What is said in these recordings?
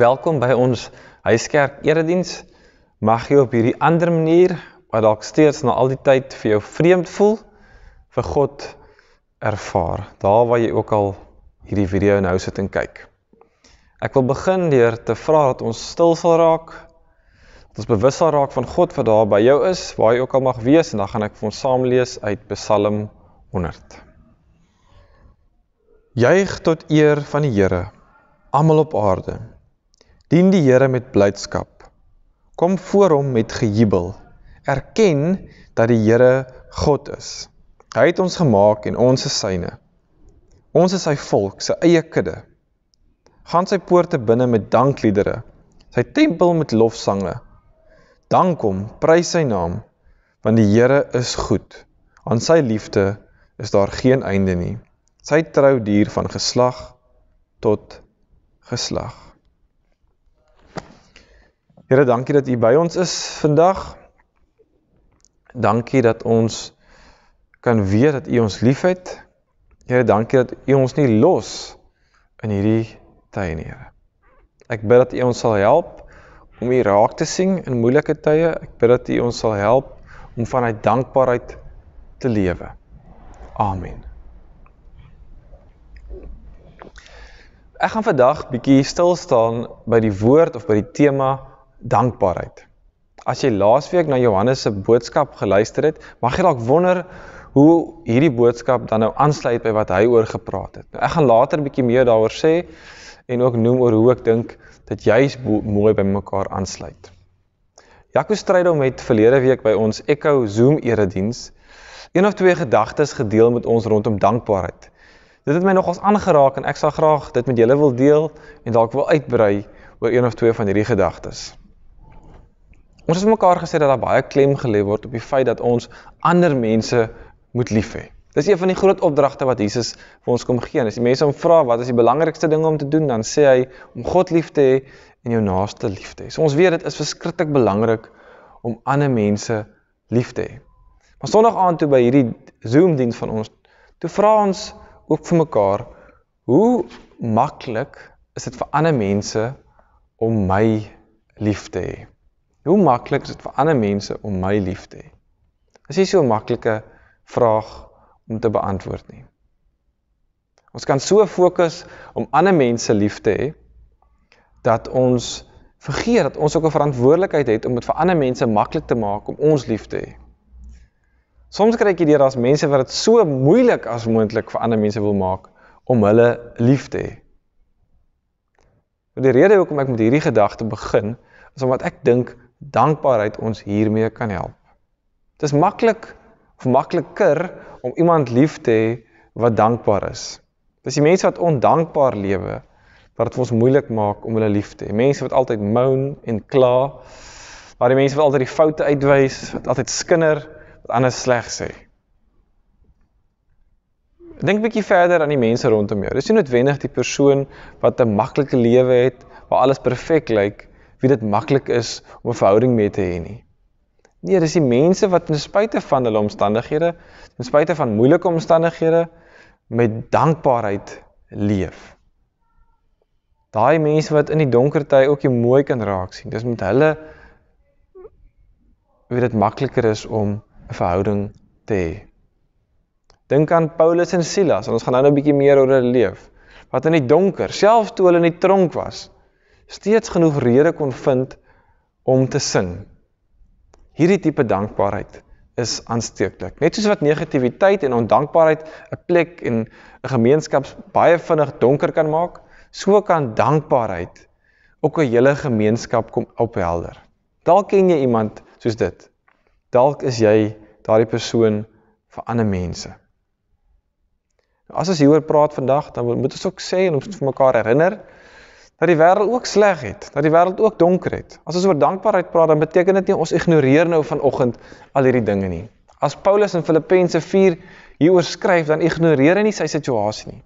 welkom by ons huiskerk erediens. Mag jy op hierdie ander manier wat dalk steeds na al die tyd vir jou vreemd voel, vir God ervaar. Daar waar jy ook al hierdie video nou sit en kyk. Ek wil begin deur te vra dat ons stil sal raak. Dat ons bewus sal raak van God wat daar by jou is, waar jy ook al mag wees en dan gaan ek vir ons saam lees uit Psalm 100. Juig tot eer van die Here, almal op aarde. Dien die Here met blydskap. Kom voor hom met gejubel. Erken dat die Here God is. Hy het ons gemaak en ons is syne. Ons is sy volk, sy eie kudde. Gaan sy poorte binne met dankliedere, sy tempel met lofsange. Dank hom, prys sy naam, want die Here is goed. Aan sy liefde is daar geen einde nie. Sy trou duur van geslag tot geslag. Here, dankie dat u by ons is vandag. Dankie dat ons kan weet dat u ons liefhet. Here, dankie dat u ons nie los in hierdie tye nie, Here. Ek bid dat u ons sal help om u raak te sien in moeilike tye. Ek bid dat u ons sal help om vanuit dankbaarheid te lewe. Amen. Ek gaan vandag bietjie stil staan by die woord of by die tema dankbaarheid. As jy laasweek na Johannes se boodskap geluister het, mag jy dalk wonder hoe hierdie boodskap dan nou aansluit by wat hy oor gepraat het. Nou ek gaan later 'n bietjie meer daaroor sê en ook noem oor hoe ek dink dit juis mooi by mekaar aansluit. Jaco Strydom het verlede week by ons Echo Zoom erediens een of twee gedagtes gedeel met ons rondom dankbaarheid. Dit het my nogals aangeraak en ek sal graag dit met julle wil deel en dalk wil uitbrei oor een of twee van hierdie gedagtes. Ons het mekaar gesê dat daar baie klem gelê word op die feit dat ons ander mense moet lief hê. Dis een van die groot opdragte wat Jesus vir ons kom gee. As die mense hom vra wat is die belangrikste dinge om te doen, dan sê hy om God lief te hê en jou naaste lief te hê. So ons weet dit is verskriklik belangrik om ander mense lief te hê. Maar Sondag aand toe by hierdie Zoom diens van ons, toe vra ons ook vir mekaar, hoe maklik is dit vir ander mense om my lief te hê? Hoe maklik is dit vir ander mense om my lief te hê? Dis nie so 'n maklike vraag om te beantwoord nie. Ons kan so fokus om ander mense lief te hê dat ons vergeet dat ons ook 'n verantwoordelikheid het om dit vir ander mense maklik te maak om ons lief te hê. Soms kry ek hierdeur as mense wat dit so moeilik as moontlik vir ander mense wil maak om hulle lief te hê. Die rede hoekom ek met hierdie gedagte begin is omdat ek dink dankbaarheid ons hiermee kan help. Dit is maklik of makliker om iemand lief te hê wat dankbaar is. Dis die mense wat ondankbaar lewe wat dit vir ons moeilik maak om hulle lief te hê. Mense wat altyd moan en kla, waar die mense wat altyd die foute uitwys, wat altyd skinder, wat anders sleg sê. Dink 'n bietjie verder aan die mense rondom jou. Dis nie noodwendig die persoon wat 'n maklike lewe het waar alles perfek lyk like, wie dit maklik is om 'n verhouding mee te hê nie. Nee, dis die mense wat ten spyte van hulle omstandighede, ten spyte van moeilike omstandighede met dankbaarheid leef. Daai mense wat in die donker tye ook die mooi kan raak sien. Dis met hulle wie dit makliker is om 'n verhouding te hê. Dink aan Paulus en Silas. Ons gaan nou 'n bietjie meer oor hulle leef. Wat in die donker, selfs toe hulle in die tronk was, steeds genoeg redes kon vind om te sing. Hierdie tipe dankbaarheid is aansteeklik. Net soos wat negativiteit en ondankbaarheid 'n plek en 'n gemeenskap baie vinnig donker kan maak, so kan dankbaarheid ook 'n hele gemeenskap kom ophelder. Dalk ken jy iemand soos dit. Dalk is jy daardie persoon vir ander mense. Nou as ons hieroor praat vandag, dan moet ons ook sê en ons moet vir mekaar herinner dat die wêreld ook sleg het, dat die wêreld ook donker het. As ons oor dankbaarheid praat, dan beteken dit nie ons ignoreer nou vanoggend al hierdie dinge nie. As Paulus in Filippense 4 hieroor skryf, dan ignoreer hy nie sy situasie nie.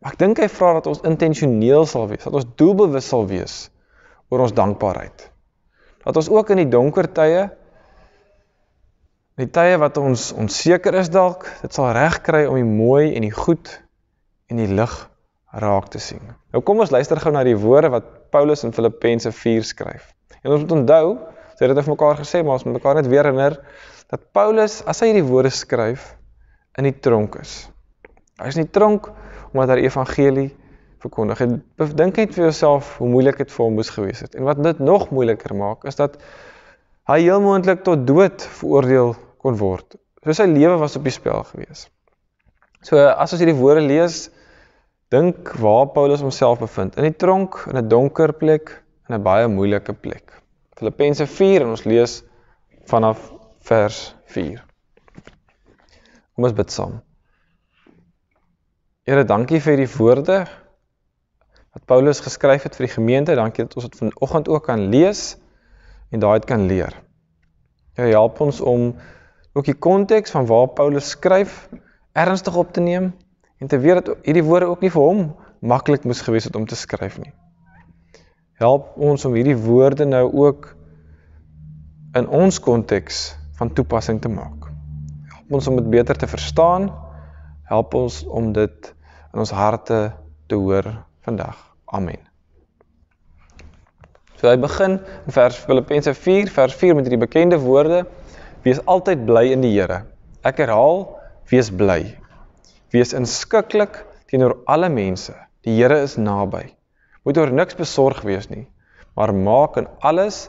Maar ek dink hy vra dat ons intentioneel sal wees, dat ons doelbewus sal wees oor ons dankbaarheid. Dat ons ook in die donker tye die tye wat ons onseker is dalk, dit sal regkry om die mooi en die goed en die lig raak te sien. Nou kom ons luister gou na die woorde wat Paulus in Filippense 4 skryf. En ons moet onthou, sê dit het vir mekaar gesê, maar ons moet mekaar net weer herinner dat Paulus as hy hierdie woorde skryf in die tronk is. Hy is in die tronk omdat hy evangelie verkondig het. Dink net vir jouself hoe moeilik dit vir hom moes gewees het. En wat dit nog moeiliker maak is dat hy heel moontlik tot dood veroordeel kon word. So sy lewe was op die spel gewees. So as ons hierdie woorde lees, dink waar Paulus homself bevind in die tronk in 'n donker plek in 'n baie moeilike plek Filippense 4 en ons lees vanaf vers 4 Kom ons bid saam Here dankie vir die woorde wat Paulus geskryf het vir die gemeente dankie dat ons dit vanoggend ook kan lees en daai het kan leer Jy help ons om ook die konteks van waar Paulus skryf ernstig op te neem en te weet dat hierdie woorde ook nie vir hom maklik moes gewees het om te skryf nie. Help ons om hierdie woorde nou ook in ons konteks van toepassing te maak. Help ons om dit beter te verstaan. Help ons om dit in ons harte te hoor vandag. Amen. So hy begin in vers Filippense 4 vers 4 met hierdie bekende woorde: Wees altyd bly in die Here. Ek herhaal, wees bly. Wees inskikkelik teenoor alle mense. Die Here is naby. Moet oor niks besorg wees nie, maar maak in alles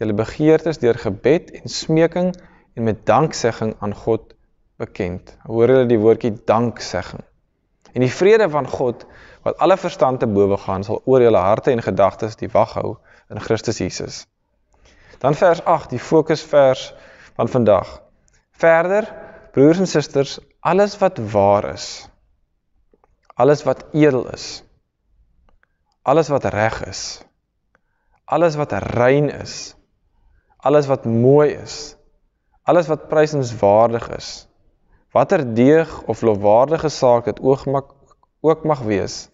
julle begeertes deur gebed en smeking en met danksegging aan God bekend. Hoor hulle die woordjie danksegging. En die vrede van God wat alle verstand te bowe gaan, sal oor julle harte en gedagtes die wag hou in Christus Jesus. Dan vers 8, die fokusvers van vandag. Verder broers en susters, alles wat waar is, alles wat edel is, alles wat reg is, alles wat rein is, alles wat mooi is, alles wat prysenswaardig is, watter deeg of lofwaardige saak dit ook mag ook mag wees,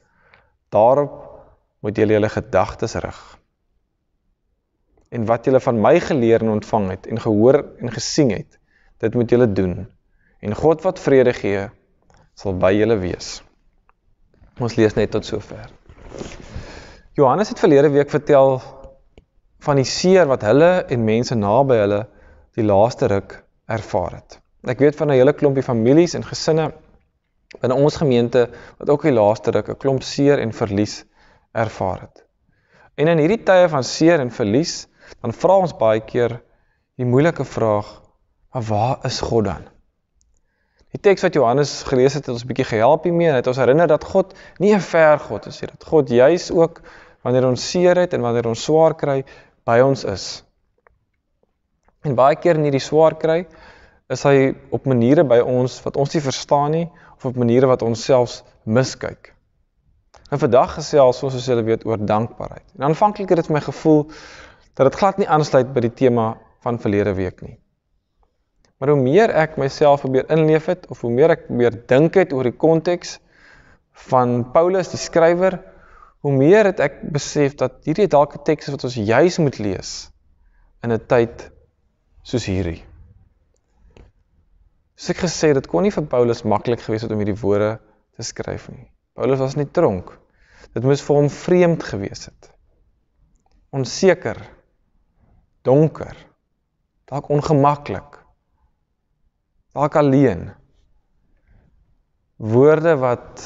daarop moet julle julle gedagtes rig. En wat julle van my geleer en ontvang het en gehoor en gesien het, dit moet julle doen en God wat vrede gee sal by julle wees. Ons lees net tot sover. Johannes het verlede week vertel van die seer wat hulle en mense naby hulle die laaste ruk ervaar het. Ek weet van 'n hele klompie families en gesinne binne ons gemeente wat ook die laaste ruk 'n klomp seer en verlies ervaar het. En in hierdie tye van seer en verlies, dan vra ons baie keer die moeilike vraag: "Maar waar is God dan?" Die teks wat Johannes gelees het, het ons 'n bietjie gehelp hiermee. Hy het ons herinner dat God nie 'n ver God is nie, dat God juis ook wanneer ons seer het en wanneer ons swaar kry, by ons is. En baie keer in hierdie swaar kry, is hy op maniere by ons wat ons nie verstaan nie of op maniere wat ons selfs miskyk. En vandag gesels ons as julle weet oor dankbaarheid. En aanvanklik het dit my gevoel dat dit glad nie aansluit by die tema van verlede week nie. Maar hoe meer ek myself probeer inleef het of hoe meer ek probeer dink het oor die konteks van Paulus die skrywer, hoe meer het ek besef dat hierdie dalk 'n teks is wat ons juis moet lees in 'n tyd soos hierdie. Soos ek gesê het, dit kon nie vir Paulus maklik gewees het om hierdie woorde te skryf nie. Paulus was nie tronk. Dit moes vir hom vreemd gewees het. Onseker, donker, dalk ongemaklik dalk alleen woorde wat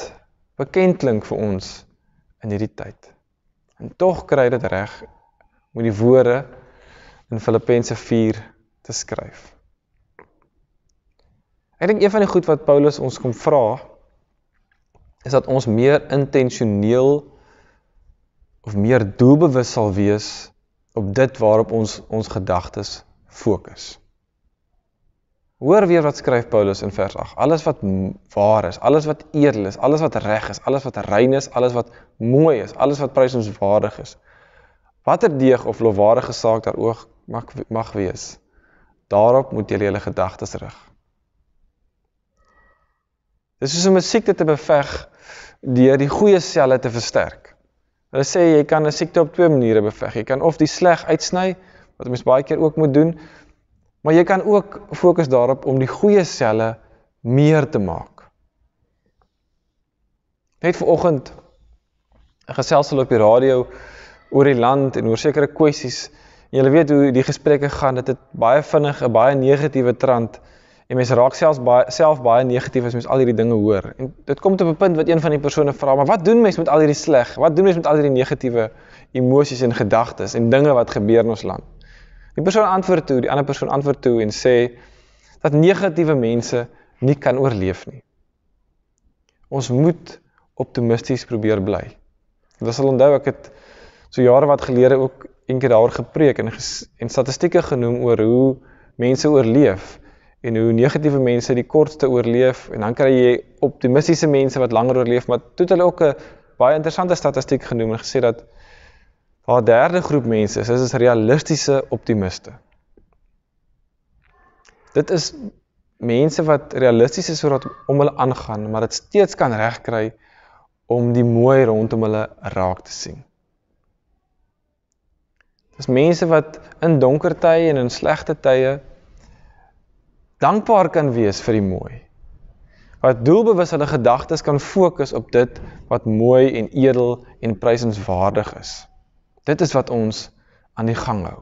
bekend klink vir ons in hierdie tyd. En tog kry dit reg met die woorde in Filippense 4 te skryf. Ek dink een van die goed wat Paulus ons kom vra is dat ons meer intentioneel of meer doelbewus sal wees op dit waarop ons ons gedagtes fokus. Hoor weer wat skryf Paulus in vers 8. Alles wat waar is, alles wat edel is, alles wat reg is, alles wat rein is, alles wat mooi is, alles wat prysenswaardig is. Watter deeg of lofwaardige saak daar ook mag mag wees, daarop moet julle julle gedagtes rig. Dis soos om 'n siekte te beveg deur die goeie selle te versterk. Hulle sê jy kan 'n siekte op twee maniere beveg. Jy kan of die sleg uitsny, wat mense baie keer ook moet doen, Maar jy kan ook fokus daarop om die goeie selle meer te maak. Net vanoggend 'n geselsel op die radio oor die land en oor sekere kwessies. En jy weet hoe die gesprekke gaan, dit het baie vinnig 'n baie negatiewe trant en mense raak selfs baie self baie negatief as mense al hierdie dinge hoor. En dit kom tot 'n punt wat een van die persone vra, maar wat doen mense met al hierdie sleg? Wat doen mense met al hierdie negatiewe emosies en gedagtes en dinge wat gebeur in ons land? Die persoon antwoord toe, die ander persoon antwoord toe en sê dat negatiewe mense nie kan oorleef nie. Ons moet optimisties probeer bly. Dis al onthou ek het so jare wat gelede ook eendag daar gepreek en en statistieke genoem oor hoe mense oorleef en hoe negatiewe mense die kortste oorleef en dan kry jy optimistiese mense wat langer oorleef maar toe het hulle ook 'n baie interessante statistiek genoem en gesê dat Haar derde groep mense is as realistiese optimiste. Dit is mense wat realisties is oor wat om hulle aangaan, maar dit steeds kan regkry om die mooi rondom hulle raak te sien. Dis mense wat in donker tye en in slegte tye dankbaar kan wees vir die mooi. Wat doelbewus hulle gedagtes kan fokus op dit wat mooi en edel en prysenswaardig is. Dit is wat ons aan die gang hou.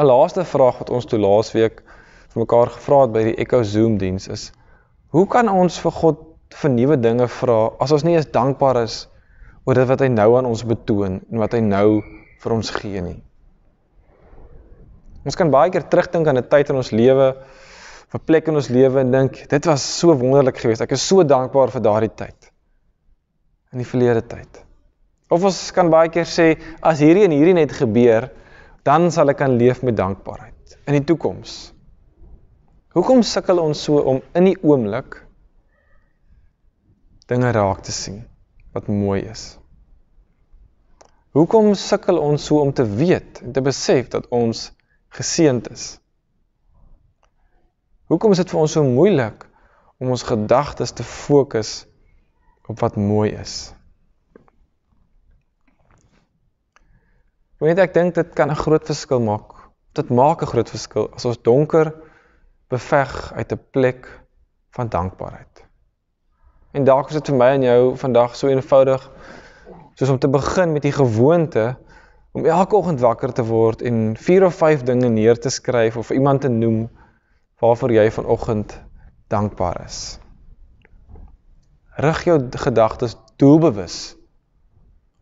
'n Laaste vraag wat ons toe laasweek vir mekaar gevra het by die Echo Zoom diens is: Hoe kan ons vir God vir nuwe dinge vra as ons nie eens dankbaar is oor dit wat hy nou aan ons betoon en wat hy nou vir ons gee nie? Ons kan baie keer terugdink aan 'n tyd in ons lewe, 'n plek in ons lewe en dink, dit was so wonderlik geweest. Ek is so dankbaar vir daardie tyd. In die verlede tyd. Of ons kan baie keer sê as hierdie en hierdie net gebeur, dan sal ek kan leef met dankbaarheid in die toekoms. Hoekom sukkel ons so om in die oomblik dinge raak te sien wat mooi is? Hoekom sukkel ons so om te weet en te besef dat ons geseënd is? Hoekom is dit vir ons so moeilik om ons gedagtes te fokus op wat mooi is? Weet ek dink dit kan 'n groot verskil maak. Dit maak 'n groot verskil as ons donker beveg uit 'n plek van dankbaarheid. En dalk is dit vir my en jou vandag so eenvoudig soos om te begin met die gewoonte om elke oggend wakker te word en 4 of 5 dinge neer te skryf of iemand te noem waarvoor jy vanoggend dankbaar is. Rig jou gedagtes doelbewus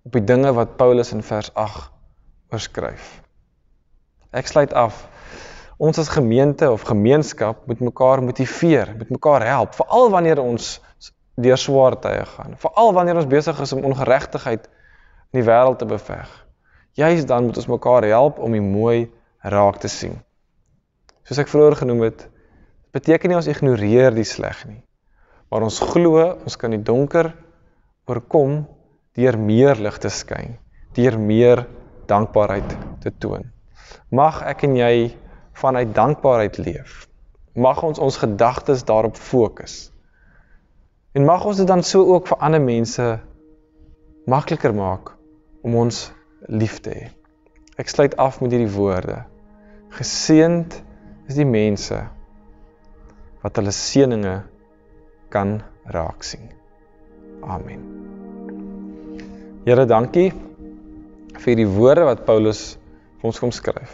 op die dinge wat Paulus in vers 8 oorskryf. Ek sluit af. Ons as gemeente of gemeenskap moet mekaar motiveer, moet mekaar help, veral wanneer ons deur swaar tye gaan, veral wanneer ons besig is om ongeregtigheid in die wêreld te beveg. Juist dan moet ons mekaar help om die mooi raak te sien. Soos ek vroeër genoem het, beteken nie ons ignoreer die sleg nie, maar ons glo ons kan die donker oorkom deur meer lig te skyn, deur meer dankbaarheid te toon. Mag ek en jy vanuit dankbaarheid leef. Mag ons ons gedagtes daarop fokus. En mag ons dit dan so ook vir ander mense makliker maak om ons lief te hê. Ek sluit af met hierdie woorde. Geseend is die mense wat hulle seëninge kan raak sien. Amen. Here, dankie vir die woorde wat Paulus vir ons kom skryf.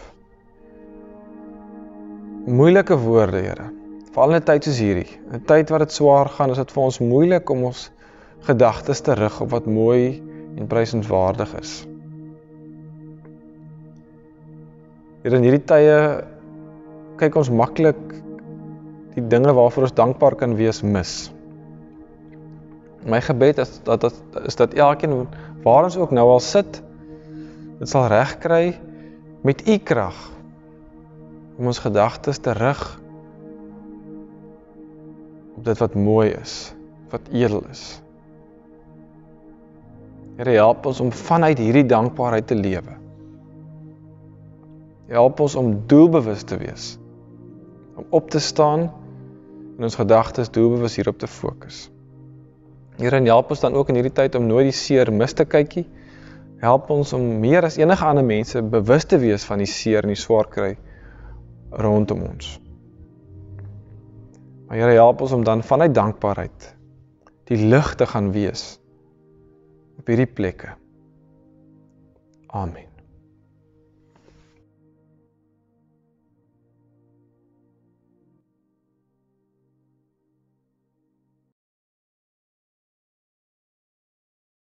Moeilike woorde, Here. Vir al 'n tyd soos hierdie, 'n tyd wat dit swaar gaan, is dit vir ons moeilik om ons gedagtes te rig op wat mooi en prysenswaardig is. Here, in hierdie tye kyk ons maklik die dinge waarvoor ons dankbaar kan wees mis. My gebed is dat dat is dat elkeen waar ons ook nou al sit, dit sal regkry met u krag om ons gedagtes te rig op dit wat mooi is, wat edel is. Here help ons om vanuit hierdie dankbaarheid te lewe. Help ons om doelbewus te wees. Om op te staan en ons gedagtes doelbewus hierop te fokus. Here help ons dan ook in hierdie tyd om nooit die seer mis te kykie nie Help ons om meer as enige ander mense bewus te wees van die seer en die swaar kry rondom ons. Maar Here help ons om dan vanuit dankbaarheid die lig te gaan wees op hierdie plekke. Amen.